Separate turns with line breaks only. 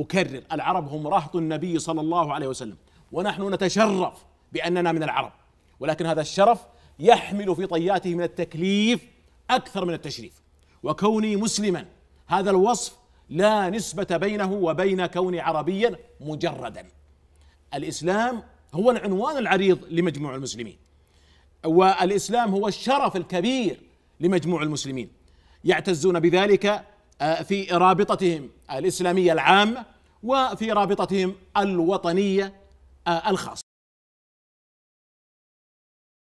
أكرر العرب هم رهط النبي صلى الله عليه وسلم ونحن نتشرف بأننا من العرب ولكن هذا الشرف يحمل في طياته من التكليف أكثر من التشريف وكوني مسلما هذا الوصف لا نسبة بينه وبين كوني عربيا مجردا الإسلام هو العنوان العريض لمجموع المسلمين والإسلام هو الشرف الكبير لمجموع المسلمين يعتزون بذلك آه، في رابطتهم الاسلاميه العامه وفي رابطتهم الوطنيه آه، الخاصه